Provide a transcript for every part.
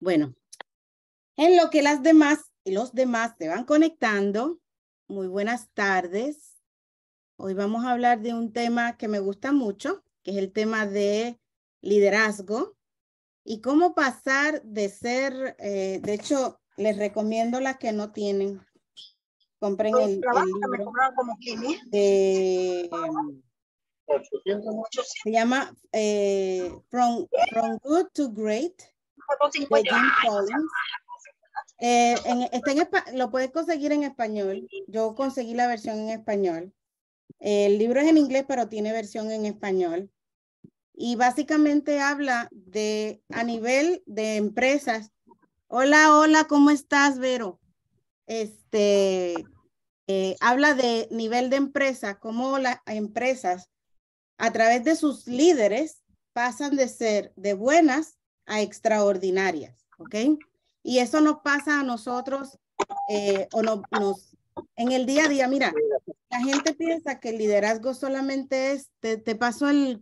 Bueno, en lo que las demás y los demás te van conectando, muy buenas tardes. Hoy vamos a hablar de un tema que me gusta mucho, que es el tema de liderazgo y cómo pasar de ser, eh, de hecho, les recomiendo las que no tienen. Compren el, libro ¿eh? de se llama eh, From, Good to Great. De en, lo puedes conseguir en español. Yo conseguí la versión en español. El libro es en inglés, pero tiene versión en español. Y básicamente habla de a nivel de empresas. Hola, hola, ¿cómo estás, Vero? Este eh, habla de nivel de empresa, cómo las empresas a través de sus líderes pasan de ser de buenas a extraordinarias, ¿ok? Y eso nos pasa a nosotros eh, o no, nos, en el día a día. Mira, la gente piensa que el liderazgo solamente es, te, paso el...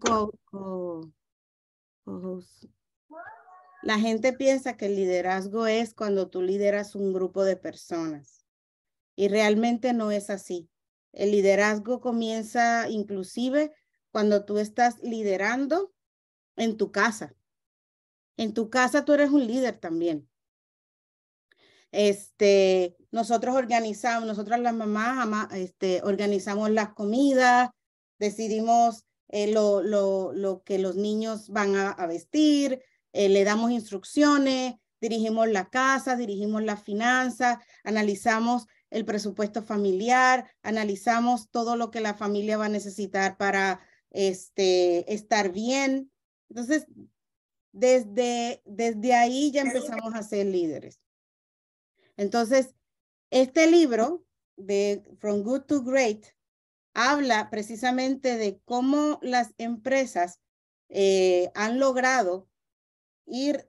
la gente piensa que el liderazgo es cuando tú lideras un grupo de personas y realmente no es así. El liderazgo comienza inclusive cuando tú estás liderando en tu casa. En tu casa tú eres un líder también. Este, nosotros organizamos, nosotras las mamás este, organizamos las comidas, decidimos eh, lo, que los niños van a, vestir, eh, le damos instrucciones, dirigimos la casa, dirigimos las finanzas, analizamos el presupuesto familiar, analizamos todo lo que la familia va a necesitar para este, estar bien. Entonces, desde, desde ahí ya empezamos a ser líderes. Entonces, este libro de From Good to Great habla precisamente de cómo las empresas eh, han logrado ir,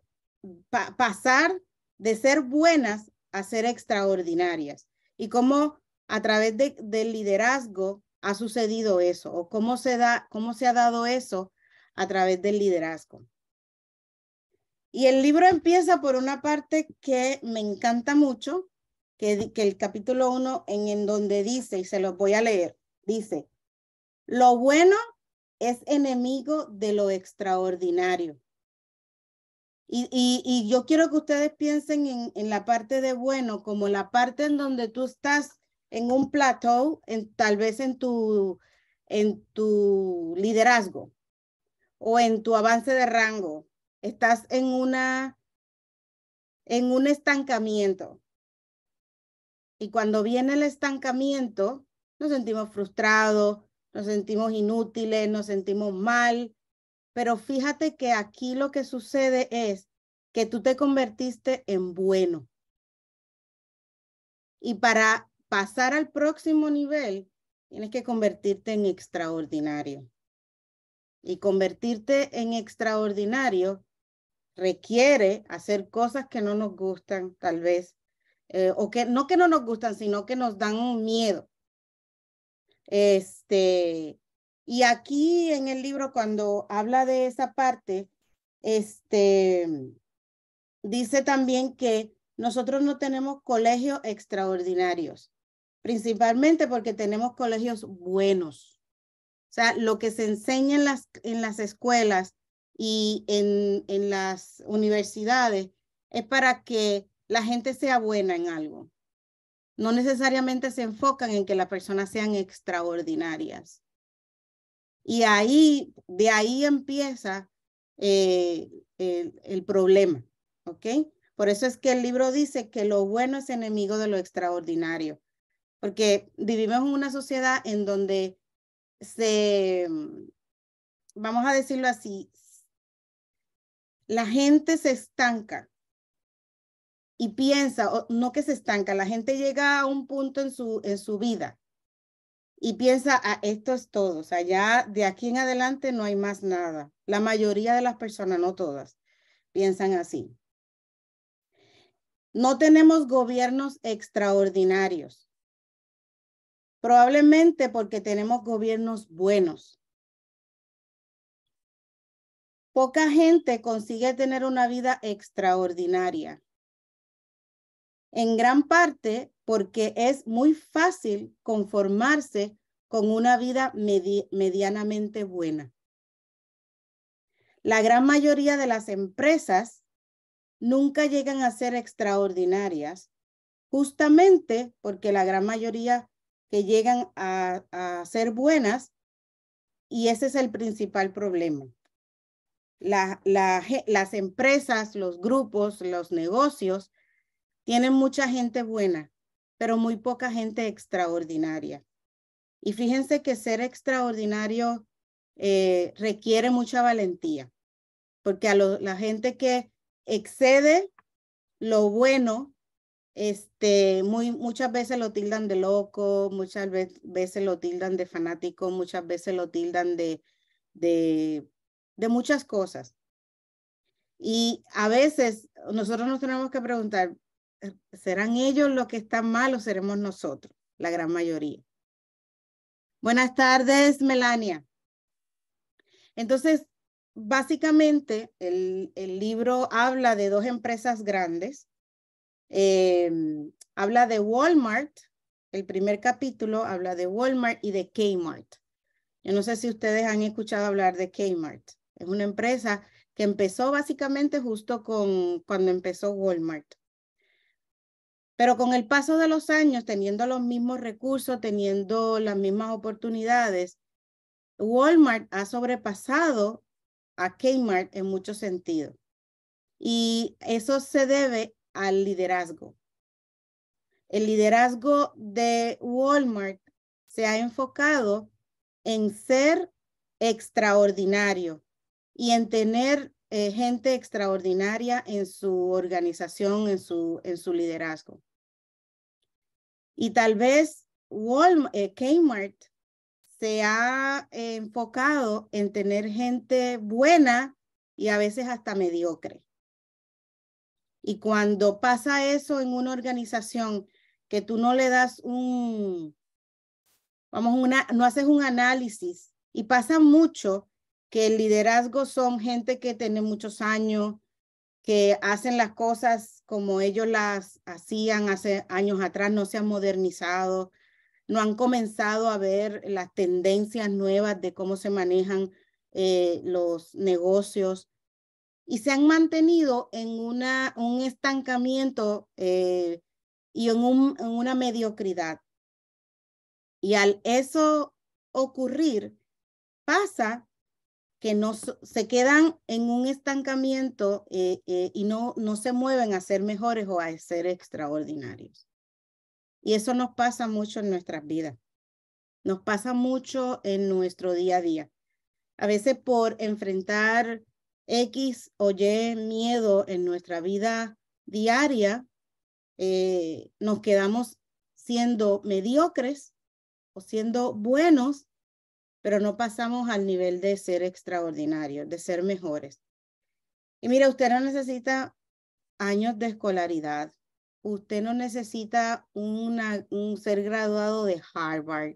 pasar de ser buenas a ser extraordinarias y cómo a través del liderazgo ha sucedido eso o cómo se, da, cómo se ha dado eso a través del liderazgo. Y el libro empieza por una parte que me encanta mucho, que, que el capítulo uno en, en donde dice, y se los voy a leer, dice, lo bueno es enemigo de lo extraordinario. Y, y, yo quiero que ustedes piensen en, la parte de bueno como la parte en donde tú estás en un plateau, en, tal vez en tu, en tu liderazgo o en tu avance de rango. Estás en una en un estancamiento. Y cuando viene el estancamiento, nos sentimos frustrados, nos sentimos inútiles, nos sentimos mal. Pero fíjate que aquí lo que sucede es que tú te convertiste en bueno. Y para pasar al próximo nivel, tienes que convertirte en extraordinario. Y convertirte en extraordinario requiere hacer cosas que no nos gustan, tal vez, eh, o que no que no nos gustan, sino que nos dan miedo. Este, y aquí en el libro, cuando habla de esa parte, este, dice también que nosotros no tenemos colegios extraordinarios principalmente porque tenemos colegios buenos. O sea, lo que se enseña en las, en las escuelas y en, en las universidades es para que la gente sea buena en algo. No necesariamente se enfocan en que las personas sean extraordinarias. Y ahí, de ahí empieza eh, el, problema, ¿ok? Por eso es que el libro dice que lo bueno es enemigo de lo extraordinario porque vivimos en una sociedad en donde se, mm, vamos a decirlo así, la gente se estanca y piensa, no que se estanca, la gente llega a un punto en su, en su vida y piensa, ah, esto es todo, o sea, ya de aquí en adelante no hay más nada. La mayoría de las personas, no todas, piensan así. No tenemos gobiernos extraordinarios. Probablemente porque tenemos gobiernos buenos. Poca gente consigue tener una vida extraordinaria. En gran parte porque es muy fácil conformarse con una vida medianamente buena. La gran mayoría de las empresas nunca llegan a ser extraordinarias, justamente porque la gran mayoría que llegan a, ser buenas y ese es el principal problema. las empresas, los grupos, los negocios tienen mucha gente buena, pero muy poca gente extraordinaria. Y fíjense que ser extraordinario eh, requiere mucha valentía, porque a la gente que excede lo bueno este, muy, muchas veces lo tildan de loco, muchas veces lo tildan de fanático, muchas veces lo tildan de, de, de muchas cosas. Y a veces nosotros nos tenemos que preguntar, eh, ¿serán ellos los que están mal o seremos nosotros? La gran mayoría. Buenas tardes, Melania. Entonces, básicamente, el libro habla de dos empresas grandes eh, habla de Walmart, el primer capítulo habla de Walmart y de Kmart. Yo no sé si ustedes han escuchado hablar de Kmart. Es una empresa que empezó básicamente justo con cuando empezó Walmart. Pero con el paso de los años, teniendo los mismos recursos, teniendo las mismas oportunidades, Walmart ha sobrepasado a Kmart en muchos sentidos. Y eso se debe al liderazgo. El liderazgo de Walmart se ha enfocado en ser extraordinario y en tener eh, gente extraordinaria en su organización, en su, en su liderazgo. Y tal vez Walmart, eh, Kmart se ha eh, enfocado en tener gente buena y a veces hasta mediocre. Y cuando pasa eso en una organización que tú no le das un, vamos, una, no haces un análisis y pasa mucho que el liderazgo son gente que tiene muchos años, que hacen las cosas como ellos las hacían hace años atrás, no se han modernizado, no han comenzado a ver las tendencias nuevas de cómo se manejan eh, los negocios y se han mantenido en una, un estancamiento eh, y en, un, una mediocridad. Y al eso ocurrir, pasa que no, se quedan en un estancamiento eh, eh, y no, no se mueven a ser mejores o a ser extraordinarios. Y eso nos pasa mucho en nuestras vidas, nos pasa mucho en nuestro día a día. A veces por enfrentar X o Y miedo en nuestra vida diaria, eh, nos quedamos siendo mediocres o siendo buenos, pero no pasamos al nivel de ser extraordinarios, de ser mejores. Y mira, usted no necesita años de escolaridad, usted no necesita un ser graduado de Harvard,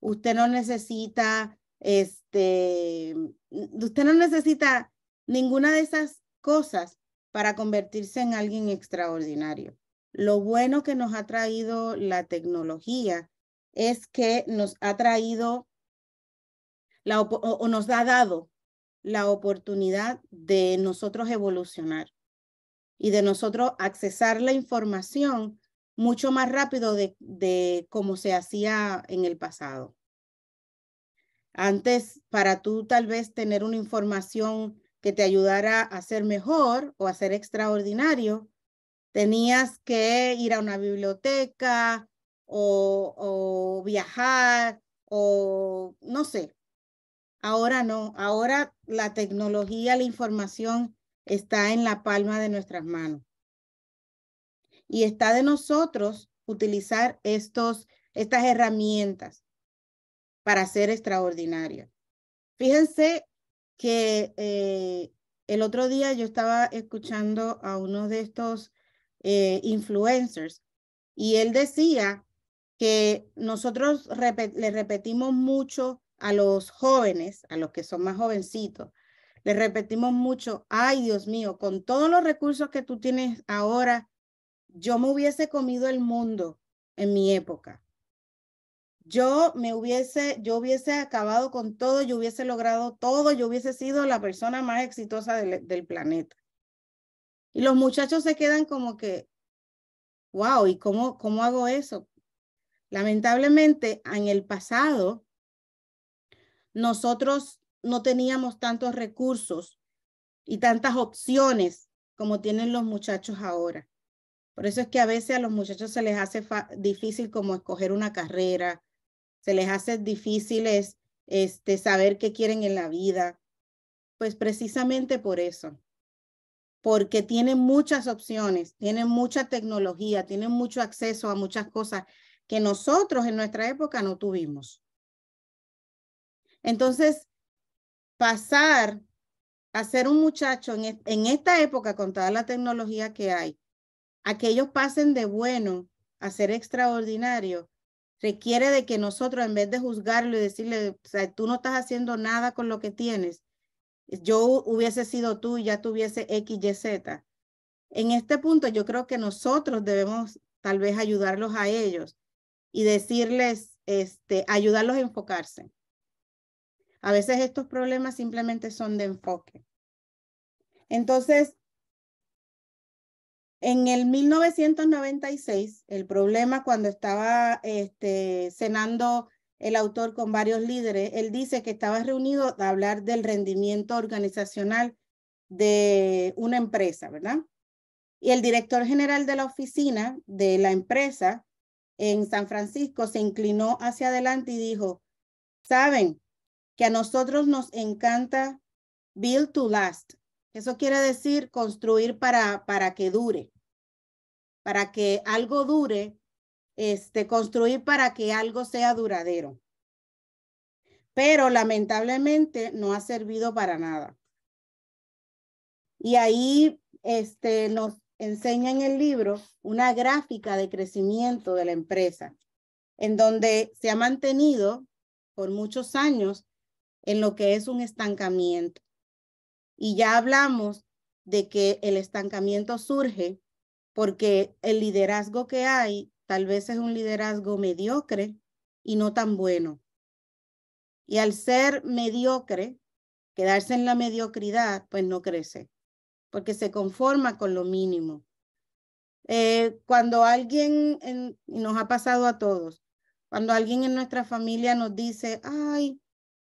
usted no necesita, este, usted no necesita ninguna de esas cosas para convertirse en alguien extraordinario. Lo bueno que nos ha traído la tecnología es que nos ha traído o, nos ha dado la oportunidad de nosotros evolucionar y de nosotros accesar la información mucho más rápido de, de se hacía en el pasado. Antes, para tú tal vez tener una información que te ayudara a ser mejor o a ser extraordinario, tenías que ir a una biblioteca o, viajar o no sé. Ahora no, ahora la tecnología, la información está en la palma de nuestras manos. Y está de nosotros utilizar estos, estas herramientas para ser extraordinario Fíjense que eh, el otro día yo estaba escuchando a uno de estos eh, influencers y él decía que nosotros le repetimos mucho a los jóvenes, a los que son más jovencitos, le repetimos mucho, ay Dios mío, con todos los recursos que tú tienes ahora, yo me hubiese comido el mundo en mi época yo me hubiese, yo hubiese acabado con todo, yo hubiese logrado todo, yo hubiese sido la persona más exitosa del, planeta. Y los muchachos se quedan como que, wow, ¿y cómo, cómo hago eso? Lamentablemente, en el pasado, nosotros no teníamos tantos recursos y tantas opciones como tienen los muchachos ahora. Por eso es que a veces a los muchachos se les hace difícil como escoger una carrera, se les hace difícil este, saber qué quieren en la vida. Pues precisamente por eso, porque tienen muchas opciones, tienen mucha tecnología, tienen mucho acceso a muchas cosas que nosotros en nuestra época no tuvimos. Entonces, pasar a ser un muchacho en, e-, en esta época con toda la tecnología que hay, a que ellos pasen de bueno a ser extraordinario, requiere de que nosotros, en vez de juzgarlo y decirle, tú no estás haciendo nada con lo que tienes, yo hubiese sido tú y ya tuviese X, Y, En este punto yo creo que nosotros debemos tal vez ayudarlos a ellos y decirles, este, ayudarlos a enfocarse. A veces estos problemas simplemente son de enfoque. Entonces, en el 1996, el problema cuando estaba este, cenando el autor con varios líderes, él dice que estaba reunido a hablar del rendimiento organizacional de una empresa, ¿verdad? Y el director general de la oficina de la empresa en San Francisco se inclinó hacia adelante y dijo, saben que a nosotros nos encanta Build to Last, eso quiere decir construir para, para que dure, para que algo dure, este, construir para que algo sea duradero. Pero lamentablemente no ha servido para nada. Y ahí este, nos enseña en el libro una gráfica de crecimiento de la empresa, en donde se ha mantenido por muchos años en lo que es un estancamiento. Y ya hablamos de que el estancamiento surge porque el liderazgo que hay tal vez es un liderazgo mediocre y no tan bueno. Y al ser mediocre, quedarse en la mediocridad, pues no crece, porque se conforma con lo mínimo. Eh, cuando alguien, y nos ha pasado a todos, cuando alguien en nuestra familia nos dice, ay,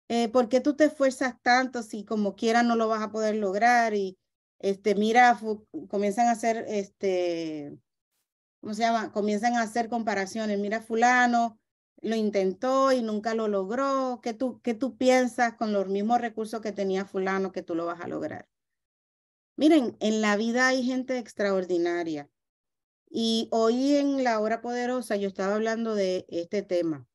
eh, ¿por qué tú te esfuerzas tanto si como quiera no lo vas a poder lograr? Y este, mira, comienzan a hacer, este, ¿cómo se llama? Comienzan a hacer comparaciones. Mira, fulano lo intentó y nunca lo logró. ¿Qué tú, qué tú piensas con los mismos recursos que tenía fulano que tú lo vas a lograr? Miren, en la vida hay gente extraordinaria. Y hoy en la hora poderosa yo estaba hablando de este tema,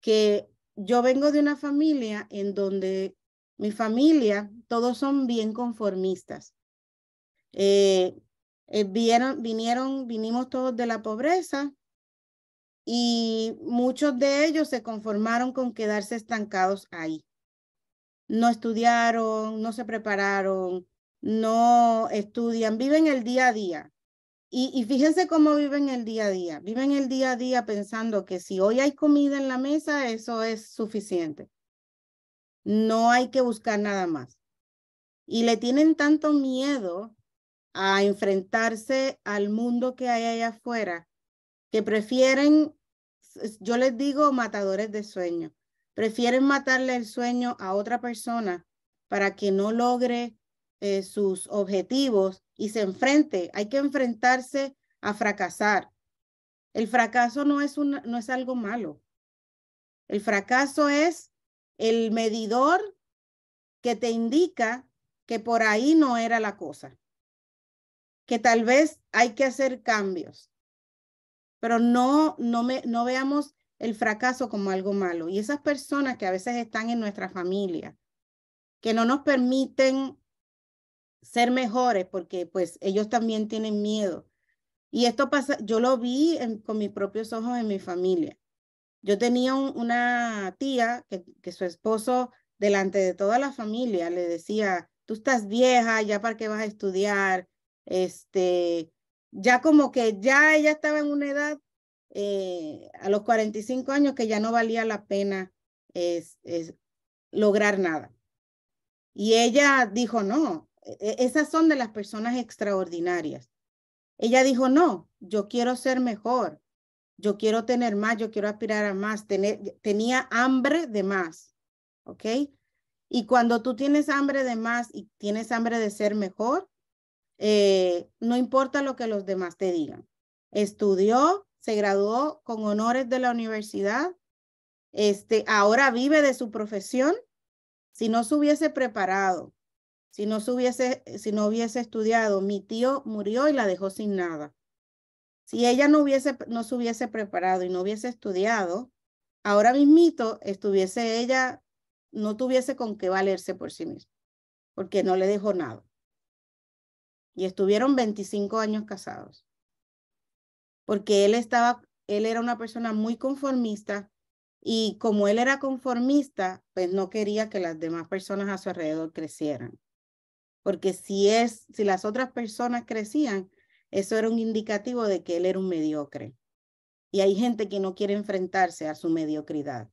que yo vengo de una familia en donde mi familia, todos son bien conformistas. Eh, eh vinieron, vinimos todos de la pobreza y muchos de ellos se conformaron con quedarse estancados ahí. No estudiaron, no se prepararon, no estudian, viven el día a día. Y, fíjense cómo viven el día a día. Viven el día a día pensando que si hoy hay comida en la mesa, eso es suficiente. No hay que buscar nada más. Y le tienen tanto miedo a enfrentarse al mundo que hay allá afuera que prefieren, yo les digo, matadores de sueño. Prefieren matarle el sueño a otra persona para que no logre eh, sus objetivos y se enfrente. Hay que enfrentarse a fracasar. El fracaso no es, un, no es algo malo. El fracaso es el medidor que te indica que por ahí no era la cosa, que tal vez hay que hacer cambios, pero no, no, me, no veamos el fracaso como algo malo. Y esas personas que a veces están en nuestra familia, que no nos permiten ser mejores porque pues ellos también tienen miedo. Y esto pasa, yo lo vi con mis propios ojos en mi familia. Yo tenía una tía que, que su esposo, delante de toda la familia, le decía, tú estás vieja, ya para qué vas a estudiar, este, ya como que ya ella estaba en una edad eh, a los 45 años que ya no valía la pena es, es lograr nada. Y ella dijo, no, e, e, esas son de las personas extraordinarias. Ella dijo, no, yo quiero ser mejor, yo quiero tener más, yo quiero aspirar a más, tenía hambre de más, ¿ok? Y cuando tú tienes hambre de más y tienes hambre de ser mejor, eh, no importa lo que los demás te digan. Estudió, se graduó con honores de la universidad, este, ahora vive de su profesión. Si no se hubiese preparado, eh, si no, hubiese, estudiado, mi tío murió y la dejó sin nada. Si ella no, hubiese, no se hubiese preparado y no hubiese estudiado, ahora mismito estuviese ella, no tuviese con qué valerse por sí misma, porque no le dejó nada. Y estuvieron 25 años casados, porque él estaba, él era una persona muy conformista y como él era conformista, pues no quería que las demás personas a su alrededor crecieran porque si es, si las otras personas crecían, eso era un indicativo de que él era un mediocre. Y hay gente que no quiere enfrentarse a su mediocridad.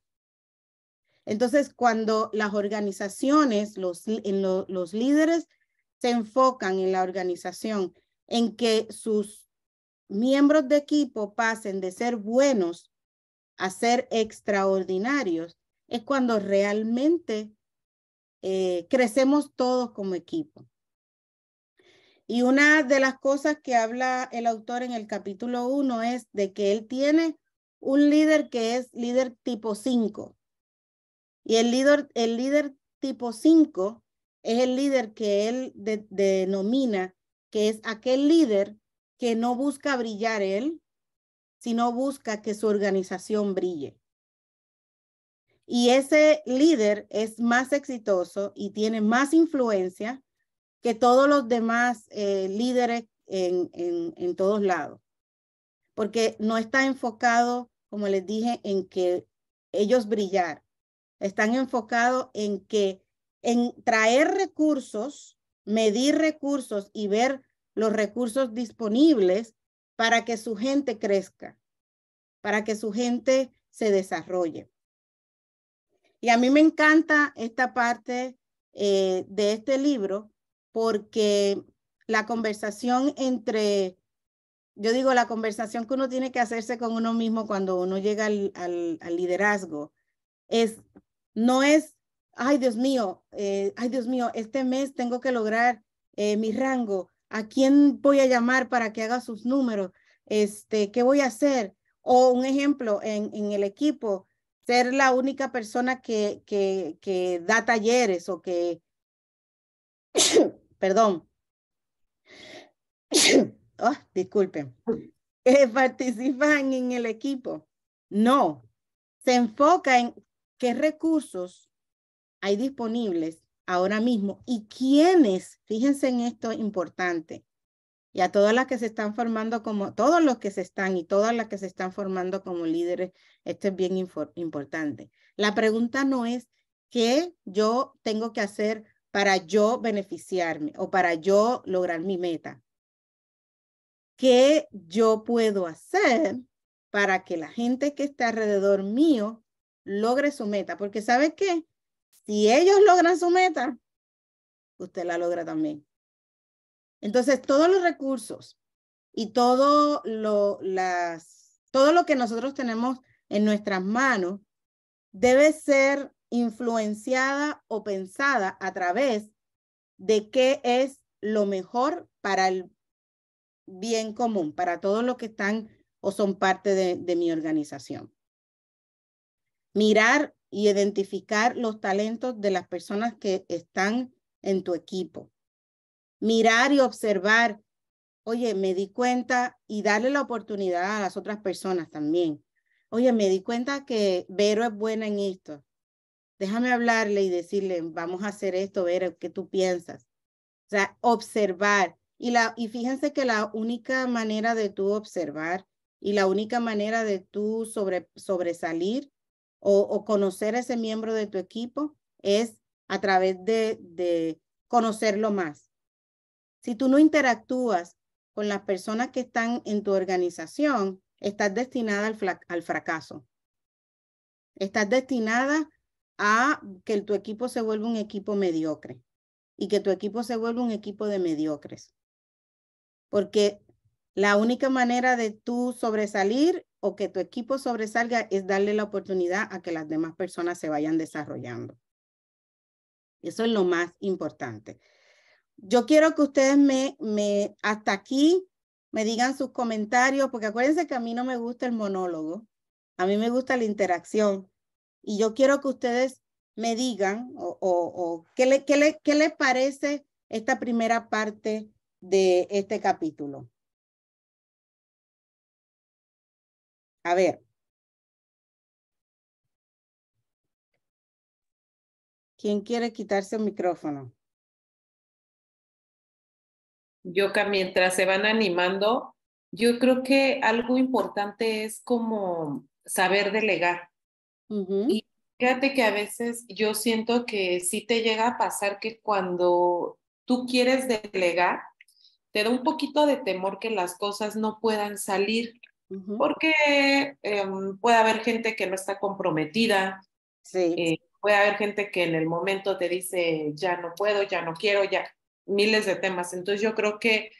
Entonces, cuando las organizaciones, los, en los líderes se enfocan en la organización, en que sus miembros de equipo pasen de ser buenos a ser extraordinarios, es cuando realmente eh, crecemos todos como equipo. Y una de las cosas que habla el autor en el capítulo 1 es de que él tiene un líder que es líder tipo 5. Y el líder, el líder tipo 5 es el líder que él denomina que es aquel líder que no busca brillar él, sino busca que su organización brille. Y ese líder es más exitoso y tiene más influencia que todos los demás eh, líderes en, todos lados. Porque no está enfocado, como les dije, en que ellos brillar. Están enfocados en que en traer recursos, medir recursos y ver los recursos disponibles para que su gente crezca, para que su gente se desarrolle. Y a mí me encanta esta parte eh, de este libro porque la conversación entre, yo digo, la conversación que uno tiene que hacerse con uno mismo cuando uno llega al, liderazgo es, no es, ay Dios mío, eh, ay Dios mío, este mes tengo que lograr eh, mi rango, ¿a quién voy a llamar para que haga sus números? Este, ¿Qué voy a hacer? O un ejemplo, en, en el equipo, ser la única persona que, que, que da talleres o que, perdón, oh, disculpen, que eh, participan en el equipo. No, se enfoca en qué recursos hay disponibles ahora mismo y quiénes, fíjense en esto importante, y a todas las que se están formando como, todos los que se están y todas las que se están formando como líderes, esto es bien importante. La pregunta no es qué yo tengo que hacer para yo beneficiarme o para yo lograr mi meta. ¿Qué yo puedo hacer para que la gente que está alrededor mío logre su meta? Porque ¿sabe qué? Si ellos logran su meta, usted la logra también. Entonces, todos los recursos y todo lo, todo lo que nosotros tenemos en nuestras manos debe ser influenciada o pensada a través de qué es lo mejor para el bien común, para todos los que están o son parte de, de mi organización. Mirar y identificar los talentos de las personas que están en tu equipo mirar y observar, oye, me di cuenta y darle la oportunidad a las otras personas también. Oye, me di cuenta que Vero es buena en esto. Déjame hablarle y decirle, vamos a hacer esto, Vero, ¿qué tú piensas? O sea, observar. Y, la, y fíjense que la única manera de tú observar y la única manera de tú sobresalir o, o conocer a ese miembro de tu equipo es a través de, de conocerlo más si tú no interactúas con las personas que están en tu organización, estás destinada al, fracaso. Estás destinada a que tu equipo se vuelva un equipo mediocre y que tu equipo se vuelva un equipo de mediocres. Porque la única manera de tú sobresalir o que tu equipo sobresalga es darle la oportunidad a que las demás personas se vayan desarrollando. Eso es lo más importante. Yo quiero que ustedes me, me, hasta aquí, me digan sus comentarios, porque acuérdense que a mí no me gusta el monólogo, a mí me gusta la interacción. Y yo quiero que ustedes me digan o, o, qué, qué les parece esta primera parte de este capítulo. A ver. ¿Quién quiere quitarse el micrófono? yo mientras se van animando, yo creo que algo importante es como saber delegar. Y fíjate que a veces yo siento que sí te llega a pasar que cuando tú quieres delegar, te da un poquito de temor que las cosas no puedan salir, porque em, puede haber gente que no está comprometida, sí. Eh, puede haber gente que en el momento te dice, ya no puedo, ya no quiero, ya miles de temas. Entonces yo creo que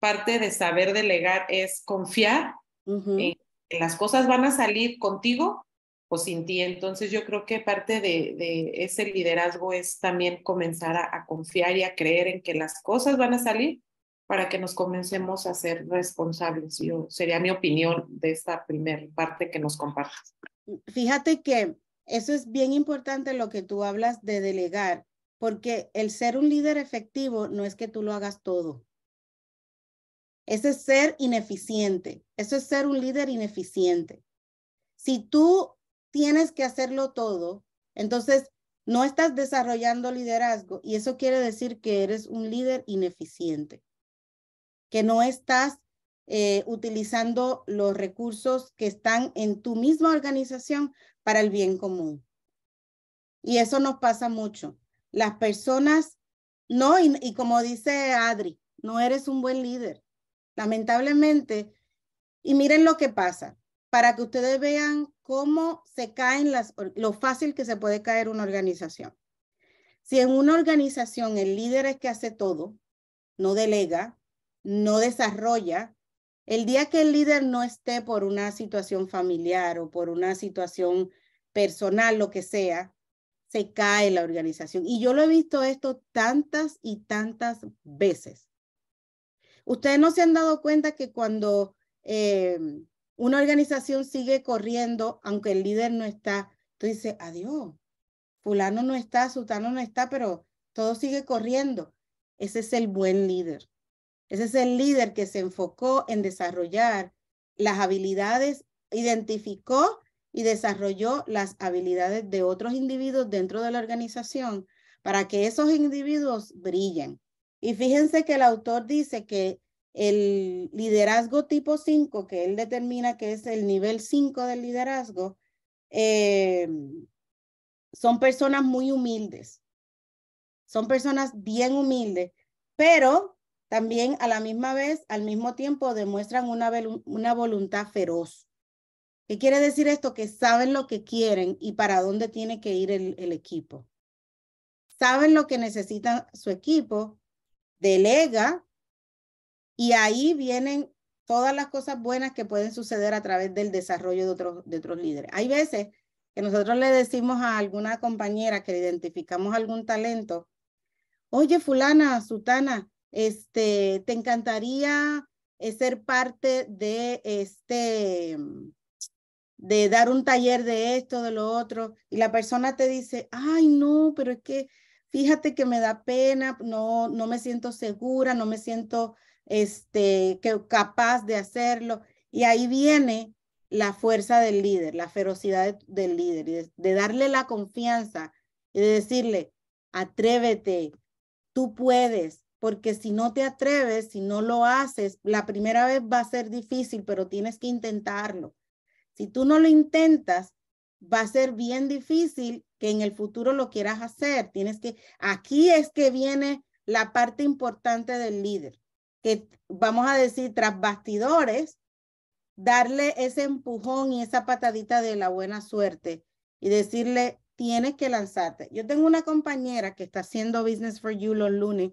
parte de saber delegar es confiar en que las cosas van a salir contigo o sin ti. Entonces yo creo que parte de, ese liderazgo es también comenzar a, confiar y a creer en que las cosas van a salir para que nos comencemos a ser responsables. Yo, sería mi opinión de esta primera parte que nos compartas. Fíjate que eso es bien importante lo que tú hablas de delegar, porque el ser un líder efectivo no es que tú lo hagas todo. Ese es ser ineficiente. Eso es ser un líder ineficiente. Si tú tienes que hacerlo todo, entonces no estás desarrollando liderazgo y eso quiere decir que eres un líder ineficiente, que no estás eh, utilizando los recursos que están en tu misma organización para el bien común. Y eso nos pasa mucho. Las personas, no, y, como dice Adri, no eres un buen líder. Lamentablemente, y miren lo que pasa, para que ustedes vean cómo se caen las, lo fácil que se puede caer una organización. Si en una organización el líder es que hace todo, no delega, no desarrolla, el día que el líder no esté por una situación familiar o por una situación personal, lo que sea, se cae la organización. Y yo lo he visto esto tantas y tantas veces. Ustedes no se han dado cuenta que cuando eh, una organización sigue corriendo, aunque el líder no está, tú dices, adiós, fulano no está, sutano no está, pero todo sigue corriendo. Ese es el buen líder. Ese es el líder que se enfocó en desarrollar las habilidades, identificó y desarrolló las habilidades de otros individuos dentro de la organización para que esos individuos brillen. Y fíjense que el autor dice que el liderazgo tipo 5, que él determina que es el nivel 5 del liderazgo, eh, son personas muy humildes, son personas bien humildes, pero también a la misma vez, al mismo tiempo, demuestran una, una voluntad feroz. ¿Qué quiere decir esto? Que saben lo que quieren y para dónde tiene que ir el, equipo. Saben lo que necesita su equipo, delega y ahí vienen todas las cosas buenas que pueden suceder a través del desarrollo de otros, líderes. Hay veces que nosotros le decimos a alguna compañera que identificamos algún talento, oye, fulana, sutana, este, te encantaría eh, ser parte de este de dar un taller de esto, de lo otro, y la persona te dice, ay, no, pero es que fíjate que me da pena, no, no me siento segura, no me siento este, que capaz de hacerlo. Y ahí viene la fuerza del líder, la ferocidad del líder, y de darle la confianza y de decirle, atrévete, tú puedes, porque si no te atreves, si no lo haces, la primera vez va a ser difícil, pero tienes que intentarlo. Si tú no lo intentas, va a ser bien difícil que en el futuro lo quieras hacer. Tienes que, aquí es que viene la parte importante del líder, que vamos a decir tras bastidores, darle ese empujón y esa patadita de la buena suerte y decirle, tienes que lanzarte. Yo tengo una compañera que está haciendo Business for You los lunes,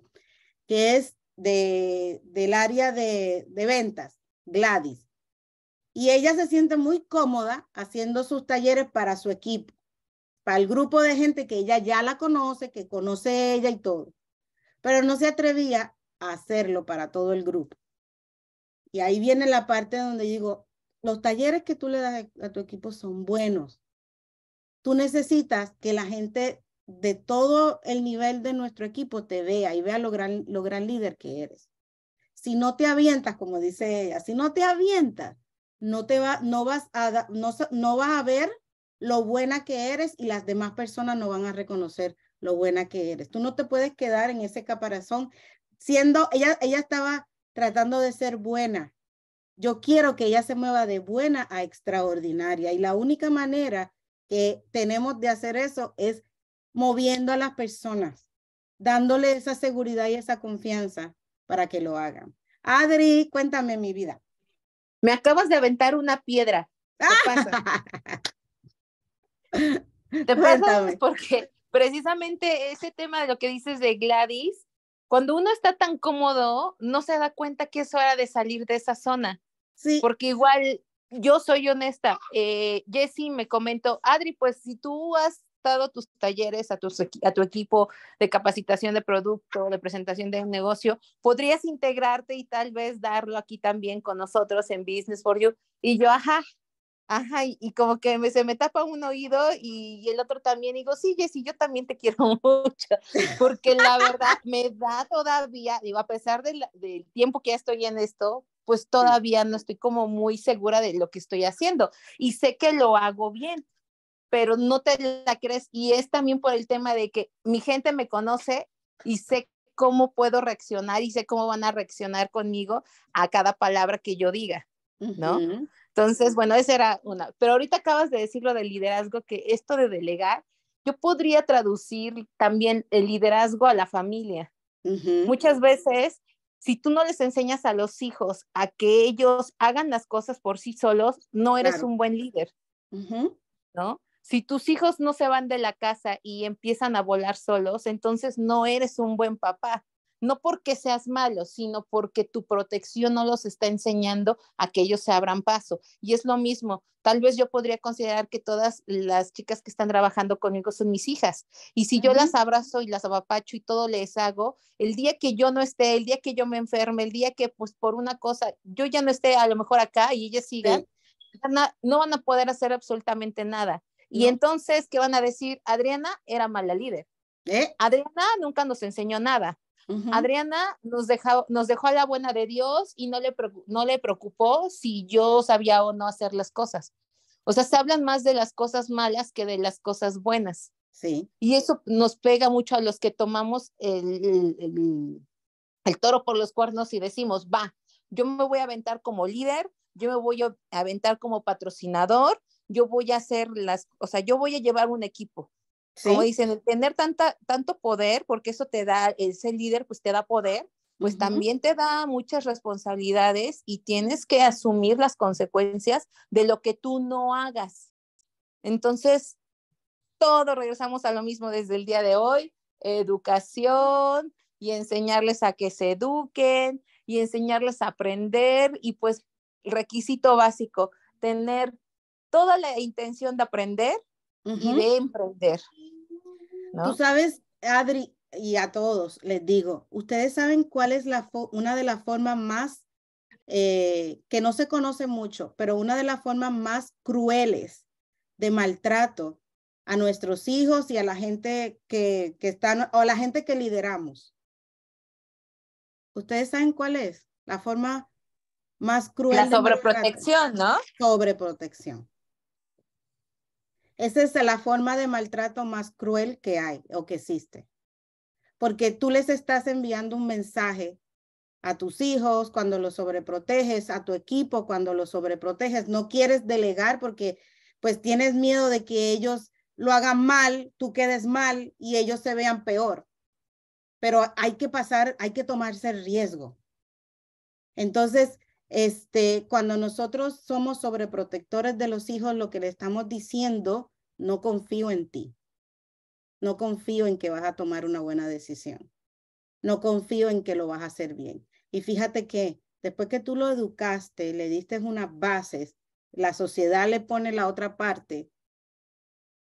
que es de, del área de, de ventas, Gladys. Y ella se siente muy cómoda haciendo sus talleres para su equipo, para el grupo de gente que ella ya la conoce, que conoce ella y todo. Pero no se atrevía a hacerlo para todo el grupo. Y ahí viene la parte donde digo, los talleres que tú le das a tu equipo son buenos. Tú necesitas que la gente de todo el nivel de nuestro equipo te vea y vea lo gran, lo gran líder que eres. Si no te avientas, como dice ella, si no te avientas, no te va, no vas a, no, vas a ver lo buena que eres y las demás personas no van a reconocer lo buena que eres. Tú no te puedes quedar en ese caparazón siendo, ella, ella estaba tratando de ser buena. Yo quiero que ella se mueva de buena a extraordinaria y la única manera que tenemos de hacer eso es moviendo a las personas, dándole esa seguridad y esa confianza para que lo hagan. Adri, cuéntame mi vida me acabas de aventar una piedra. ¿Qué ah. pasa? Te pasa porque precisamente ese tema de lo que dices de Gladys, cuando uno está tan cómodo, no se da cuenta que es hora de salir de esa zona. Sí. Porque igual, yo soy honesta, eh, Jessie me comentó, Adri, pues si tú has tus talleres a, a tu equipo de capacitación de producto, de presentación de un negocio, podrías integrarte y tal vez darlo aquí también con nosotros en Business for You. Y yo, ajá, ajá, y, como que se me tapa un oído y, el otro también, digo, sí, Jessy, yo también te quiero mucho, porque la verdad me da todavía, digo, a pesar del, del tiempo que ya estoy en esto, pues todavía no estoy como muy segura de lo que estoy haciendo y sé que lo hago bien pero no te la crees y es también por el tema de que mi gente me conoce y sé cómo puedo reaccionar y sé cómo van a reaccionar conmigo a cada palabra que yo diga, ¿no? Entonces, bueno, esa era una. Pero ahorita acabas de decir lo del liderazgo, que esto de delegar, yo podría traducir también el liderazgo a la familia. Muchas veces, si tú no les enseñas a los hijos a que ellos hagan las cosas por sí solos, no eres un buen líder, ¿no? Si tus hijos no se van de la casa y empiezan a volar solos, entonces no eres un buen papá. No porque seas malo, sino porque tu protección no los está enseñando a que ellos se abran paso. Y es lo mismo, tal vez yo podría considerar que todas las chicas que están trabajando conmigo son mis hijas. Y si yo las abrazo y las abapacho y todo les hago, el día que yo no esté, el día que yo me enferme, el día que pues por una cosa yo ya no esté a lo mejor acá y ellas sigan, no van a poder hacer absolutamente nada. Y entonces, ¿qué van a decir? Adriana era mala líder. ¿Eh? Adriana nunca nos enseñó nada. Adriana nos dejó, nos dejó a la buena de Dios y no le, no le preocupó si yo sabía o no hacer las cosas. O sea, se hablan más de las cosas malas que de las cosas buenas. Y eso nos pega mucho a los que tomamos el toro por los cuernos y decimos, va, yo me voy a aventar como líder, yo me voy a aventar como patrocinador, yo voy a hacer las, o sea, yo voy a llevar un equipo. Como dicen, el tener tanta, tanto poder, porque eso te da, el líder, pues te da poder, pues también te da muchas responsabilidades y tienes que asumir las consecuencias de lo que tú no hagas. Entonces, todo regresamos a lo mismo desde el día de hoy, educación y enseñarles a que se eduquen y enseñarles a aprender y pues requisito básico, tener toda la intención de aprender y de emprender. Tú sabes, Adri, y a todos les digo, ustedes saben cuál es la una de las formas más, eh, que no se conoce mucho, pero una de las formas más crueles de maltrato a nuestros hijos y a la gente que, que están, o la gente que lideramos. ¿Ustedes saben cuál es? La forma más cruel. La sobreprotección, ¿no? Sobreprotección. Esa es la forma de maltrato más cruel que hay o que existe. Porque tú les estás enviando un mensaje a tus hijos cuando los sobreproteges, a tu equipo cuando los sobreproteges. No quieres delegar porque pues tienes miedo de que ellos lo hagan mal, tú quedes mal y ellos se vean peor. Pero hay que pasar, hay que tomarse el riesgo. Entonces, este, cuando nosotros somos sobreprotectores de los hijos, lo que le estamos diciendo, no confío en ti. No confío en que vas a tomar una buena decisión. No confío en que lo vas a hacer bien. Y fíjate que después que tú lo educaste, le diste unas bases, la sociedad le pone la otra parte,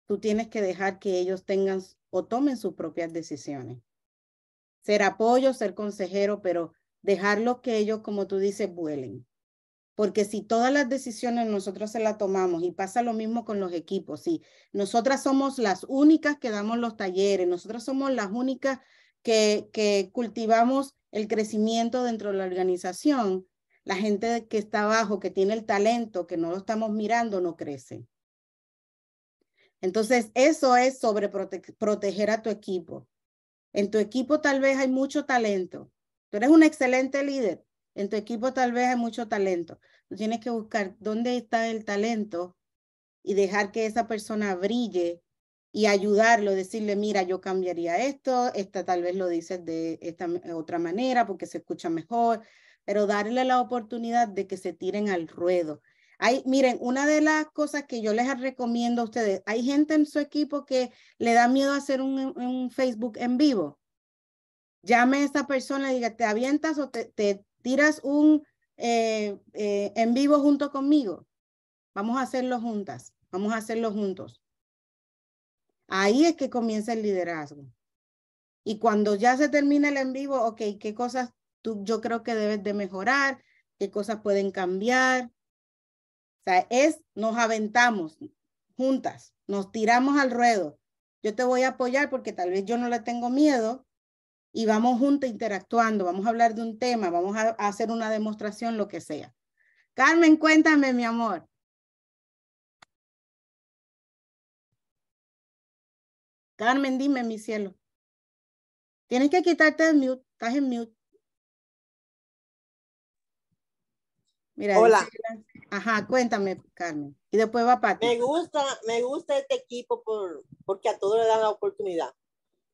tú tienes que dejar que ellos tengan o tomen sus propias decisiones. Ser apoyo, ser consejero, pero dejarlos que ellos, como tú dices, vuelen. Porque si todas las decisiones nosotros se las tomamos y pasa lo mismo con los equipos, si nosotras somos las únicas que damos los talleres, nosotras somos las únicas que, que cultivamos el crecimiento dentro de la organización, la gente que está abajo, que tiene el talento, que no lo estamos mirando, no crece. Entonces, eso es sobre proteger a tu equipo. En tu equipo tal vez hay mucho talento, Tú eres un excelente líder. En tu equipo tal vez hay mucho talento. Tú tienes que buscar dónde está el talento y dejar que esa persona brille y ayudarlo, decirle, mira, yo cambiaría esto, esta tal vez lo dices de esta otra manera porque se escucha mejor, pero darle la oportunidad de que se tiren al ruedo. Hay, miren, una de las cosas que yo les recomiendo a ustedes, hay gente en su equipo que le da miedo hacer un Facebook en vivo llame a esa persona y diga, ¿te avientas o te, tiras un eh, eh, en vivo junto conmigo? Vamos a hacerlo juntas, vamos a hacerlo juntos. Ahí es que comienza el liderazgo. Y cuando ya se termina el en vivo, ok, ¿qué cosas tú, yo creo que debes de mejorar? ¿Qué cosas pueden cambiar? O sea, es, nos aventamos juntas, nos tiramos al ruedo. Yo te voy a apoyar porque tal vez yo no le tengo miedo, y vamos juntos interactuando, vamos a hablar de un tema, vamos a, hacer una demostración, lo que sea. Carmen, cuéntame, mi amor. Carmen, dime, mi cielo. Tienes que quitarte el mute, estás en mute. Mira, Hola. ajá, cuéntame, Carmen. Y después va Pati. Me gusta, me gusta este equipo por, porque a todos le dan la oportunidad.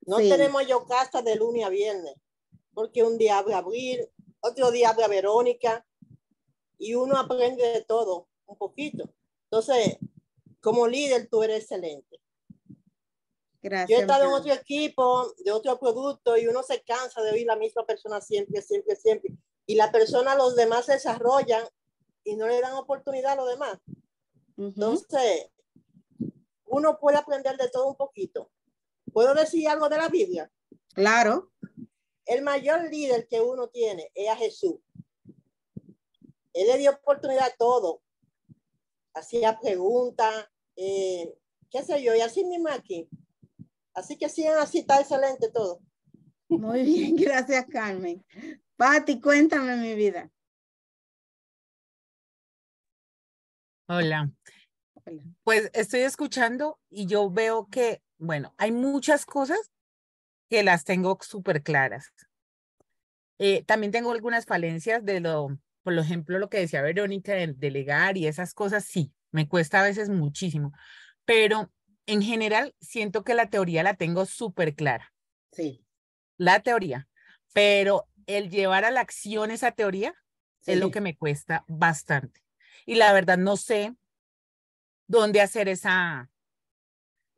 No tenemos yo casta de lunes a viernes, porque un día abre Abril, otro día abre Verónica, y uno aprende de todo, un poquito. Entonces, como líder, tú eres excelente. Gracias. Yo he estado en otro equipo, de otro producto, y uno se cansa de oír la misma persona siempre, siempre, siempre. Y la persona, los demás se desarrollan y no le dan oportunidad a los demás. Entonces, uno puede aprender de todo un poquito. ¿Puedo decir algo de la Biblia? Claro. El mayor líder que uno tiene es a Jesús. Él le dio oportunidad a todo. Hacía preguntas, eh, qué sé yo, y así mismo aquí. Así que sí, así está excelente todo. Muy bien, gracias Carmen. Patti, cuéntame mi vida. Hola. Pues estoy escuchando y yo veo que bueno, hay muchas cosas que las tengo súper claras. Eh, también tengo algunas falencias de lo, por ejemplo, lo que decía Verónica, de delegar y esas cosas, sí, me cuesta a veces muchísimo, pero en general siento que la teoría la tengo súper clara. Sí. La teoría, pero el llevar a la acción esa teoría es lo que me cuesta bastante. Y la verdad no sé dónde hacer esa,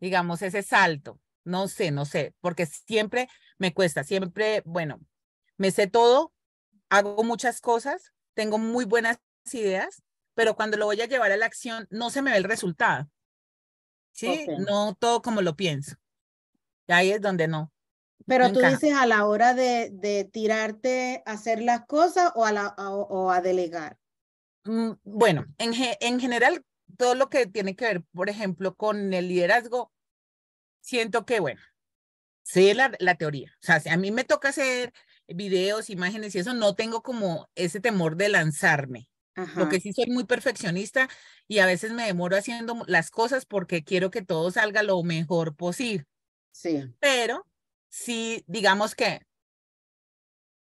digamos, ese salto. No sé, no sé, porque siempre me cuesta, siempre, bueno, me sé todo, hago muchas cosas, tengo muy buenas ideas, pero cuando lo voy a llevar a la acción no se me ve el resultado. ¿Sí? No todo como lo pienso. ahí es donde no. Pero tú dices a la hora de, de, tirarte a hacer las cosas o a, la, o a delegar. Mm, bueno, en, en general, todo lo que tiene que ver, por ejemplo, con el liderazgo, siento que, bueno, sé la, teoría. O sea, a mí me toca hacer videos, imágenes y eso, no tengo como ese temor de lanzarme. Lo que sí soy muy perfeccionista y a veces me demoro haciendo las cosas porque quiero que todo salga lo mejor posible. Sí. Pero sí, digamos que